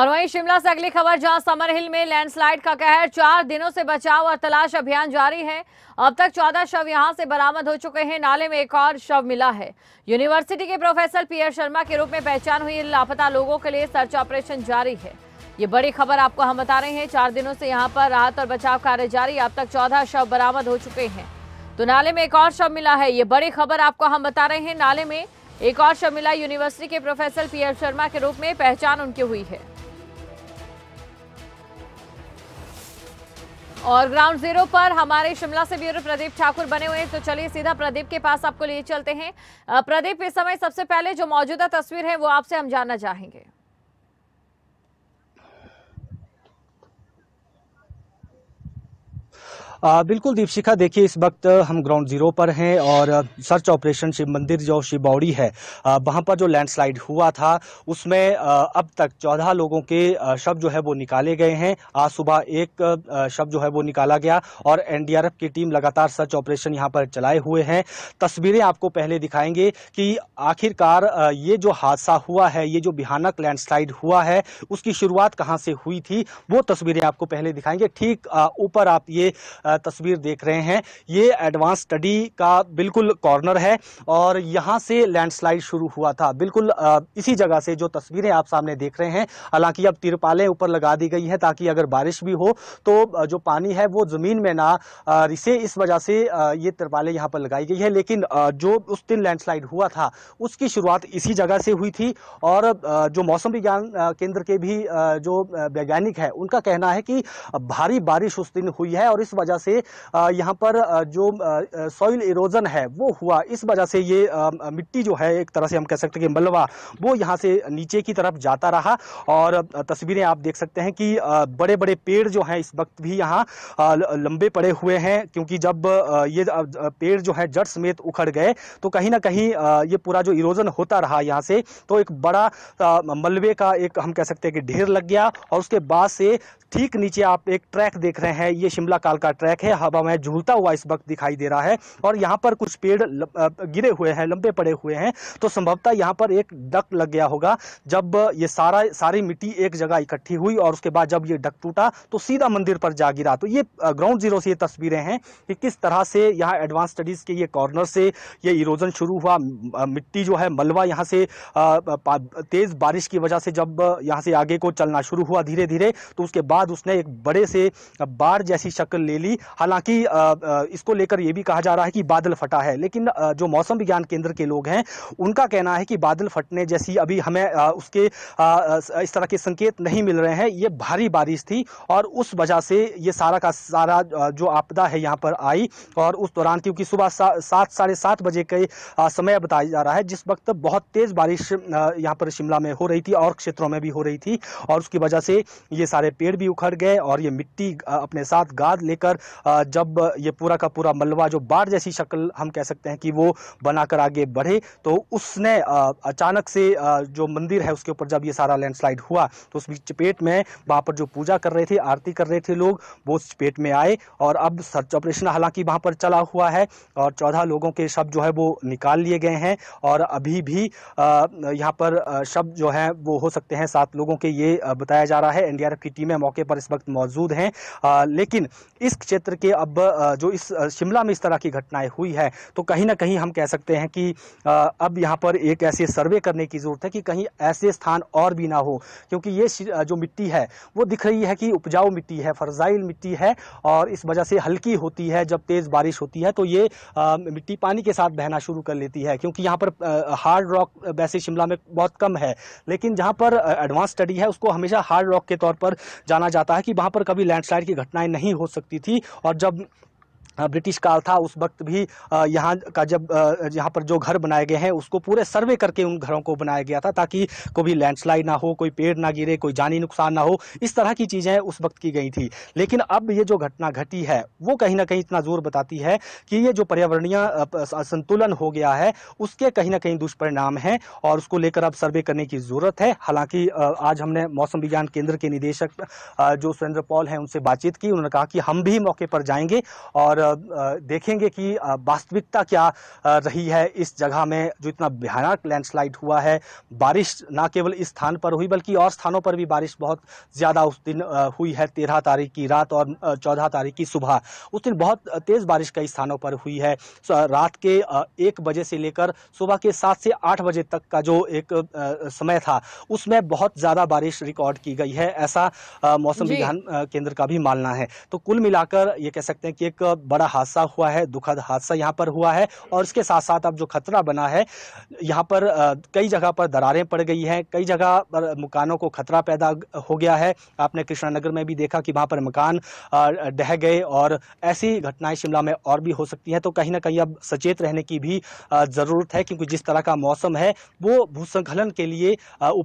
और वहीं शिमला से अगली खबर जहां समर हिल में लैंडस्लाइड का कहर चार दिनों से बचाव और तलाश अभियान जारी है अब तक चौदह शव यहां से बरामद हो चुके हैं नाले में एक और शव मिला है यूनिवर्सिटी के प्रोफेसर पी शर्मा के रूप में पहचान हुई लापता लोगों के लिए सर्च ऑपरेशन जारी है ये बड़ी खबर आपको हम बता रहे हैं चार दिनों से यहाँ पर राहत और बचाव कार्य जारी अब तक चौदह शव बरामद हो चुके हैं तो नाले में एक और शव मिला है ये बड़ी खबर आपको हम बता रहे हैं नाले में एक और शव मिला यूनिवर्सिटी के प्रोफेसर पी शर्मा के रूप में पहचान उनकी हुई है और ग्राउंड जीरो पर हमारे शिमला से ब्यूरो प्रदीप ठाकुर बने हुए हैं तो चलिए सीधा प्रदीप के पास आपको लिए चलते हैं प्रदीप इस समय सबसे पहले जो मौजूदा तस्वीर है वो आपसे हम जानना चाहेंगे बिल्कुल दीपशिखा देखिए इस वक्त हम ग्राउंड जीरो पर हैं और सर्च ऑपरेशन शिव मंदिर जो शिवबौड़ी है वहाँ पर जो लैंडस्लाइड हुआ था उसमें अब तक चौदह लोगों के शव जो है वो निकाले गए हैं आज सुबह एक शव जो है वो निकाला गया और एनडीआरएफ की टीम लगातार सर्च ऑपरेशन यहाँ पर चलाए हुए हैं तस्वीरें आपको पहले दिखाएंगे कि आखिरकार ये जो हादसा हुआ है ये जो भयानक लैंडस्लाइड हुआ है उसकी शुरुआत कहाँ से हुई थी वो तस्वीरें आपको पहले दिखाएंगे ठीक ऊपर आप ये तस्वीर देख रहे हैं ये एडवांस स्टडी का बिल्कुल कॉर्नर है और यहाँ से लैंडस्लाइड शुरू हुआ था बिल्कुल इसी जगह से जो तस्वीरें आप सामने देख रहे हैं हालांकि अब तिरपालें ऊपर लगा दी गई हैं ताकि अगर बारिश भी हो तो जो पानी है वो ज़मीन में ना रिसे इस वजह से ये तिरपालें यहाँ पर लगाई गई है लेकिन जो उस दिन लैंडस्लाइड हुआ था उसकी शुरुआत इसी जगह से हुई थी और जो मौसम विज्ञान केंद्र के भी जो वैज्ञानिक है उनका कहना है कि भारी बारिश उस दिन हुई है और इस वजह से यहाँ पर जो सॉइल इरोजन है वो हुआ इस वजह से ये मिट्टी जो है एक तरह से हम कह सकते हैं कि मलबा वो यहाँ से नीचे की तरफ जाता रहा और तस्वीरें आप देख सकते हैं कि बड़े बड़े पेड़ जो हैं इस वक्त भी यहाँ लंबे पड़े हुए हैं क्योंकि जब ये पेड़ जो है जड़ समेत उखड़ गए तो कहीं ना कहीं ये पूरा जो इरोजन होता रहा यहाँ से तो एक बड़ा मलबे का एक हम कह सकते हैं कि ढेर लग गया और उसके बाद से ठीक नीचे आप एक ट्रैक देख रहे हैं ये शिमला काल का ट्रैक ट्रैक है हवा में झूलता हुआ इस वक्त दिखाई दे रहा है और यहाँ पर कुछ पेड़ गिरे हुए हैं लंबे पड़े हुए हैं तो संभवतः यहाँ पर एक डक लग गया होगा जब ये सारा सारी मिट्टी एक जगह इकट्ठी हुई और उसके बाद जब ये डक टूटा तो सीधा मंदिर पर जा गिरा तो ये ग्राउंड जीरो से ये तस्वीरें हैं कि किस तरह से यहाँ एडवांस स्टडीज़ के ये कॉर्नर से ये इरोजन शुरू हुआ मिट्टी जो है मलबा यहाँ से तेज़ बारिश की वजह से जब यहाँ से आगे को चलना शुरू हुआ धीरे धीरे तो उसके बाद उसने एक बड़े से बाढ़ जैसी शक्ल ले ली हालांकि इसको लेकर यह भी कहा जा रहा है कि बादल फटा है लेकिन जो मौसम विज्ञान केंद्र के लोग हैं उनका कहना है कि बादल फटने जैसी अभी हमें उसके इस तरह के संकेत नहीं मिल रहे हैं ये भारी बारिश थी और उस वजह से ये सारा का सारा जो आपदा है यहाँ पर आई और उस दौरान क्योंकि सुबह सात साढ़े सात बजे के समय बताया जा रहा है जिस वक्त बहुत तेज़ बारिश यहाँ पर शिमला में हो रही थी और क्षेत्रों में भी हो रही थी और उसकी वजह से ये सारे पेड़ भी उखड़ गए और ये मिट्टी अपने साथ गाद लेकर जब ये पूरा का पूरा मलबा जो बाढ़ जैसी शक्ल हम कह सकते हैं कि वो बनाकर आगे बढ़े तो उसने अचानक से जो मंदिर है उसके ऊपर जब ये सारा लैंडस्लाइड हुआ तो उस चपेट में वहाँ पर जो पूजा कर रहे थे आरती कर रहे थे लोग वो उस चपेट में आए और अब सर्च ऑपरेशन हालांकि वहाँ पर चला हुआ है और चौदह लोगों के शब्द जो है वो निकाल लिए गए हैं और अभी भी यहाँ पर शब्द जो है वो हो सकते हैं सात लोगों के ये बताया जा रहा है एनडीआरएफ की टीमें मौके पर इस वक्त मौजूद हैं लेकिन इस क्षेत्र के अब जो इस शिमला में इस तरह की घटनाएं हुई है तो कहीं ना कहीं हम कह सकते हैं कि अब यहाँ पर एक ऐसे सर्वे करने की ज़रूरत है कि कहीं ऐसे स्थान और भी ना हो क्योंकि ये जो मिट्टी है वो दिख रही है कि उपजाऊ मिट्टी है फर्जाइल मिट्टी है और इस वजह से हल्की होती है जब तेज़ बारिश होती है तो ये मिट्टी पानी के साथ बहना शुरू कर लेती है क्योंकि यहाँ पर हार्ड रॉक वैसे शिमला में बहुत कम है लेकिन जहाँ पर एडवांस स्टडी है उसको हमेशा हार्ड रॉक के तौर पर जाना जाता है कि वहाँ पर कभी लैंडस्लाइड की घटनाएं नहीं हो सकती थी और जब ब्रिटिश काल था उस वक्त भी यहाँ का जब यहाँ पर जो घर बनाए गए हैं उसको पूरे सर्वे करके उन घरों को बनाया गया था ताकि कभी लैंडस्लाइड ना हो कोई पेड़ ना गिरे कोई जानी नुकसान ना हो इस तरह की चीज़ें उस वक्त की गई थी लेकिन अब ये जो घटना घटी है वो कहीं ना कहीं इतना जोर बताती है कि ये जो पर्यावरणीय संतुलन हो गया है उसके कहीं ना कहीं दुष्परिणाम हैं और उसको लेकर अब सर्वे करने की ज़रूरत है हालांकि आज हमने मौसम विज्ञान केंद्र के निदेशक जो सुरेंद्र पॉल हैं उनसे बातचीत की उन्होंने कहा कि हम भी मौके पर जाएंगे और देखेंगे कि वास्तविकता क्या रही है इस जगह में जो इतना भयानक लैंडस्लाइड हुआ है बारिश ना केवल इस स्थान पर हुई बल्कि और स्थानों पर भी बारिश बहुत ज़्यादा उस दिन हुई है तेरह तारीख की रात और चौदह तारीख की सुबह उस दिन बहुत तेज़ बारिश कई स्थानों पर हुई है रात के एक बजे से लेकर सुबह के सात से आठ बजे तक का जो एक समय था उसमें बहुत ज़्यादा बारिश रिकॉर्ड की गई है ऐसा मौसम विज्ञान केंद्र का भी मानना है तो कुल मिलाकर ये कह सकते हैं कि एक बड़ा हादसा हुआ है दुखद हादसा यहाँ पर हुआ है और इसके साथ साथ अब जो खतरा बना है यहाँ पर कई जगह पर दरारें पड़ गई हैं कई जगह पर मकानों को खतरा पैदा हो गया है आपने कृष्णानगर में भी देखा कि वहाँ पर मकान ढह गए और ऐसी घटनाएं शिमला में और भी हो सकती हैं तो कहीं ना कहीं अब सचेत रहने की भी ज़रूरत है क्योंकि जिस तरह का मौसम है वो भूसंखलन के लिए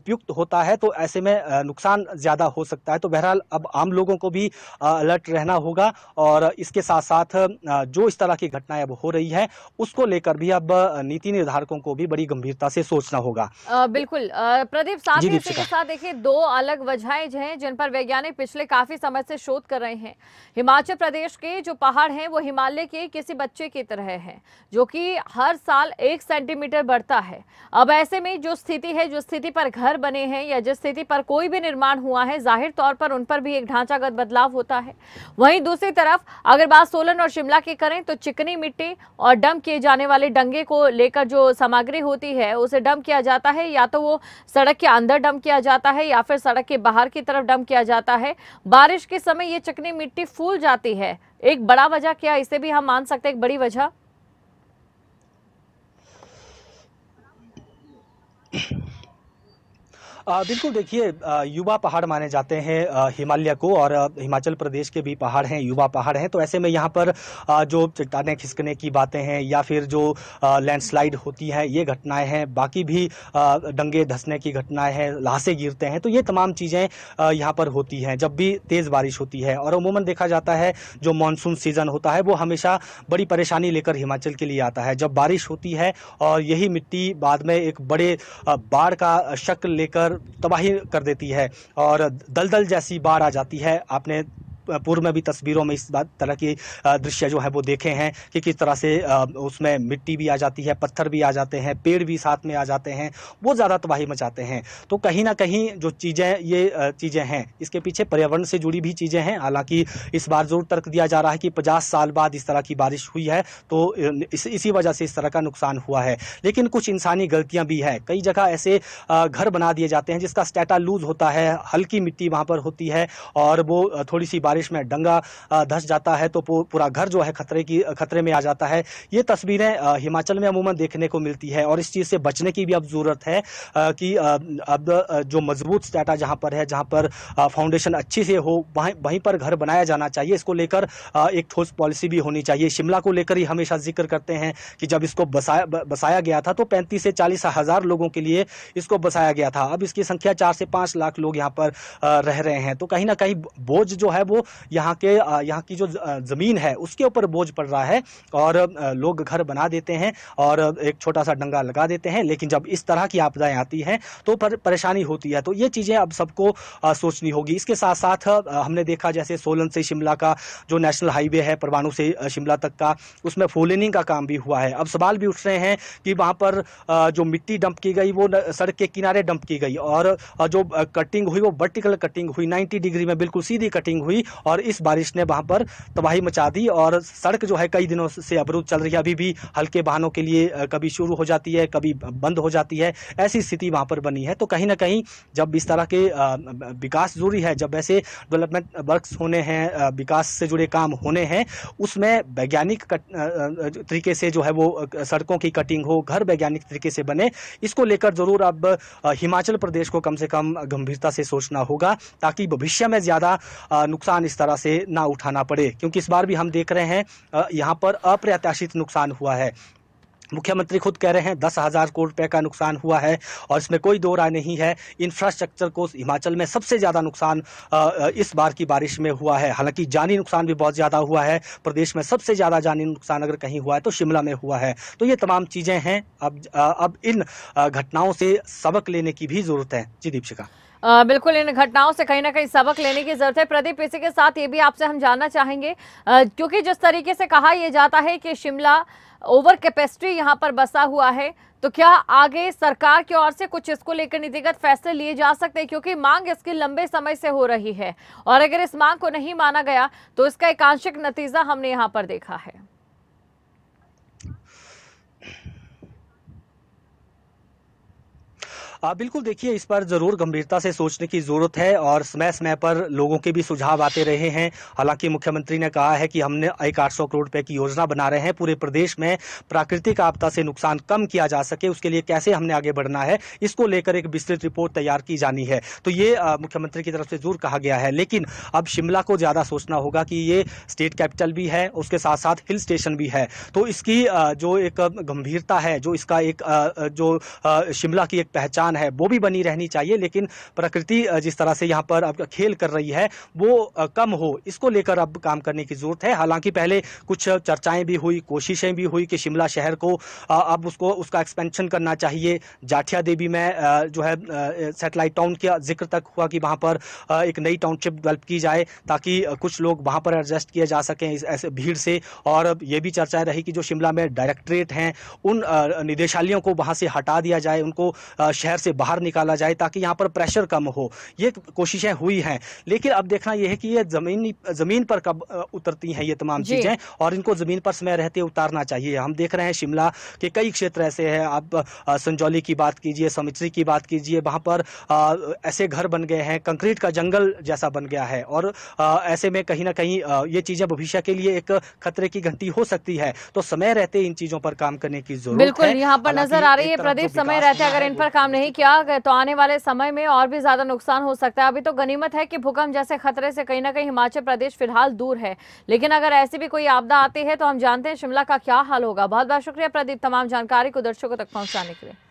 उपयुक्त होता है तो ऐसे में नुकसान ज़्यादा हो सकता है तो बहरहाल अब आम लोगों को भी अलर्ट रहना होगा और इसके साथ साथ जो इस तरह की घटनाएं अब हो रही है उसको लेकर भी अब नीति निर्धारकों को भी बड़ी गंभीरता से सोचना होगा आ, बिल्कुल प्रदीप साथ के साथ देखिए दो अलग वजहें हैं जिन पर वैज्ञानिक पिछले काफी समय से शोध कर रहे हैं हिमाचल प्रदेश के जो पहाड़ हैं वो हिमालय के किसी बच्चे की तरह है जो कि हर साल एक सेंटीमीटर बढ़ता है अब ऐसे में जो स्थिति है जो स्थिति पर घर बने हैं या जिस स्थिति पर कोई भी निर्माण हुआ है जाहिर तौर पर उन पर भी एक ढांचागत बदलाव होता है वहीं दूसरी तरफ अगर बात सोलन और और शिमला की करें तो चिकनी मिट्टी और डंप किए जाने वाले डंगे को लेकर जो सामग्री होती है उसे डंप किया जाता है या तो वो सड़क के अंदर डंप किया जाता है या फिर सड़क के बाहर की तरफ डंप किया जाता है बारिश के समय ये चिकनी मिट्टी फूल जाती है एक बड़ा वजह क्या इसे भी हम मान सकते हैं एक बड़ी वजह बिल्कुल देखिए युवा पहाड़ माने जाते हैं हिमालय को और हिमाचल प्रदेश के भी पहाड़ हैं युवा पहाड़ हैं तो ऐसे में यहाँ पर जो चट्टाने खिसकने की बातें हैं या फिर जो लैंडस्लाइड होती है ये घटनाएं हैं बाकी भी डंगे धसने की घटनाएं हैं लाशें गिरते हैं तो ये तमाम चीज़ें यहाँ पर होती हैं जब भी तेज़ बारिश होती है और अमूमन देखा जाता है जो मानसून सीज़न होता है वो हमेशा बड़ी परेशानी लेकर हिमाचल के लिए आता है जब बारिश होती है और यही मिट्टी बाद में एक बड़े बाढ़ का शक्ल लेकर तबाही कर देती है और दलदल जैसी बाढ़ आ जाती है आपने पूर्व में भी तस्वीरों में इस बात तरह की दृश्य जो है वो देखे हैं कि किस तरह से उसमें मिट्टी भी आ जाती है पत्थर भी आ जाते हैं पेड़ भी साथ में आ जाते हैं वो ज़्यादा तबाही मचाते हैं तो कहीं ना कहीं जो चीज़ें ये चीज़ें हैं इसके पीछे पर्यावरण से जुड़ी भी चीज़ें हैं हालांकि इस बार जोर तर्क दिया जा रहा है कि पचास साल बाद इस तरह की बारिश हुई है तो इसी वजह से इस तरह का नुकसान हुआ है लेकिन कुछ इंसानी गलतियाँ भी हैं कई जगह ऐसे घर बना दिए जाते हैं जिसका स्टेटा लूज होता है हल्की मिट्टी वहाँ पर होती है और वो थोड़ी सी बारिश बारिश में डंगा धस जाता है तो पूरा घर जो है खतरे की खतरे में आ जाता है ये तस्वीरें हिमाचल में अमूमन देखने को मिलती है और इस चीज़ से बचने की भी अब ज़रूरत है कि अब जो मजबूत डाटा जहाँ पर है जहाँ पर फाउंडेशन अच्छी से हो वहीं वहीं पर घर बनाया जाना चाहिए इसको लेकर एक ठोस पॉलिसी भी होनी चाहिए शिमला को लेकर ही हमेशा जिक्र करते हैं कि जब इसको बसाया बसाया गया था तो पैंतीस से चालीस हज़ार लोगों के लिए इसको बसाया गया था अब इसकी संख्या चार से पांच लाख लोग यहां पर रह रहे हैं तो कहीं ना कहीं बोझ जो है वो यहाँ के यहाँ की जो ज़मीन है उसके ऊपर बोझ पड़ रहा है और लोग घर बना देते हैं और एक छोटा सा डंगा लगा देते हैं लेकिन जब इस तरह की आपदाएँ आती हैं तो पर, परेशानी होती है तो ये चीज़ें अब सबको सोचनी होगी इसके साथ साथ हमने देखा जैसे सोलन से शिमला का जो नेशनल हाईवे है परवाणु से शिमला तक का उसमें फोलिनिंग का काम भी हुआ है अब सवाल भी उठ रहे हैं कि वहाँ पर जो मिट्टी डंप की गई वो सड़क के किनारे डंप की गई और जो कटिंग हुई वो वर्टिकल कटिंग हुई 90 डिग्री में बिल्कुल सीधी कटिंग हुई और इस बारिश ने वहाँ पर तबाही मचा दी और सड़क जो है कई दिनों से अवरुद्ध चल रही है अभी भी हल्के वाहनों के लिए कभी शुरू हो जाती है कभी बंद हो जाती है ऐसी स्थिति वहाँ पर बनी है तो कहीं ना कहीं जब इस तरह के विकास जरूरी है जब ऐसे डेवलपमेंट वर्क्स होने हैं विकास से जुड़े काम होने हैं उसमें वैज्ञानिक तरीके से जो है वो सड़कों की कटिंग हो घर वैज्ञानिक तरीके से बने इसको लेकर ज़रूर अब हिमाचल प्रदेश को कम से कम गंभीरता से सोचना होगा ताकि भविष्य में ज़्यादा नुकसान नुकसान इस तरह से ना उठाना पड़े क्योंकि इस बार भी हम देख रहे हैं यहाँ पर अप्रत्याशित नुकसान हुआ है मुख्यमंत्री खुद कह रहे हैं दस हज़ार करोड़ रुपये का नुकसान हुआ है और इसमें कोई दो राय नहीं है इंफ्रास्ट्रक्चर को हिमाचल में सबसे ज़्यादा नुकसान इस बार की बारिश में हुआ है हालांकि जानी नुकसान भी बहुत ज़्यादा हुआ है प्रदेश में सबसे ज़्यादा जानी नुकसान अगर कहीं हुआ है तो शिमला में हुआ है तो ये तमाम चीज़ें हैं अब अब इन घटनाओं से सबक लेने की भी ज़रूरत है जी दीपशिका बिल्कुल इन घटनाओं से कहीं ना कहीं सबक लेने की जरूरत है प्रदीप इसी के साथ ये भी आपसे हम जानना चाहेंगे क्योंकि जिस तरीके से कहा यह जाता है कि शिमला ओवर कैपेसिटी यहाँ पर बसा हुआ है तो क्या आगे सरकार की ओर से कुछ इसको लेकर नीतिगत फैसले लिए जा सकते हैं क्योंकि मांग इसकी लंबे समय से हो रही है और अगर इस मांग को नहीं माना गया तो इसका एक आंशिक नतीजा हमने यहाँ पर देखा है आप बिल्कुल देखिए इस पर ज़रूर गंभीरता से सोचने की ज़रूरत है और समय समय पर लोगों के भी सुझाव आते रहे हैं हालांकि मुख्यमंत्री ने कहा है कि हमने एक आठ करोड़ रुपये की योजना बना रहे हैं पूरे प्रदेश में प्राकृतिक आपदा से नुकसान कम किया जा सके उसके लिए कैसे हमने आगे बढ़ना है इसको लेकर एक विस्तृत रिपोर्ट तैयार की जानी है तो ये मुख्यमंत्री की तरफ से जरूर कहा गया है लेकिन अब शिमला को ज़्यादा सोचना होगा कि ये स्टेट कैपिटल भी है उसके साथ साथ हिल स्टेशन भी है तो इसकी जो एक गंभीरता है जो इसका एक जो शिमला की एक पहचान है वो भी बनी रहनी चाहिए लेकिन प्रकृति जिस तरह से यहाँ पर अब खेल कर रही है वो कम हो इसको लेकर अब काम करने की ज़रूरत है हालांकि पहले कुछ चर्चाएं भी हुई कोशिशें भी हुई कि शिमला शहर को अब उसको उसका एक्सपेंशन करना चाहिए जाठिया देवी में जो है सेटेलाइट टाउन का जिक्र तक हुआ कि वहाँ पर एक नई टाउनशिप डेवलप की जाए ताकि कुछ लोग वहाँ पर एडजस्ट किए जा सकें इस ऐसे भीड़ से और ये भी चर्चाएं रही कि जो शिमला में डायरेक्टरेट हैं उन निदेशालयों को वहाँ से हटा दिया जाए उनको शहर शहर से बाहर निकाला जाए ताकि यहाँ पर प्रेशर कम हो ये कोशिशें हुई हैं लेकिन अब देखना यह है कि ये जमीनी जमीन पर कब उतरती हैं ये तमाम चीज़ें और इनको जमीन पर समय रहते उतारना चाहिए हम देख रहे हैं शिमला के कई क्षेत्र ऐसे हैं आप संजौली की बात कीजिए समिचरी की बात कीजिए वहाँ पर ऐसे घर बन गए हैं कंक्रीट का जंगल जैसा बन गया है और ऐसे में कहीं ना कहीं ये चीज़ें भविष्य के लिए एक खतरे की घंटी हो सकती है तो समय रहते इन चीज़ों पर काम करने की जरूरत बिल्कुल यहाँ पर नजर आ रही है प्रदीप समय रहते अगर इन पर काम नहीं नहीं किया तो आने वाले समय में और भी ज्यादा नुकसान हो सकता है अभी तो गनीमत है कि भूकंप जैसे खतरे से कहीं ना कहीं हिमाचल प्रदेश फिलहाल दूर है लेकिन अगर ऐसी भी कोई आपदा आती है तो हम जानते हैं शिमला का क्या हाल होगा बहुत बहुत शुक्रिया प्रदीप तमाम जानकारी को दर्शकों तक पहुंचाने के लिए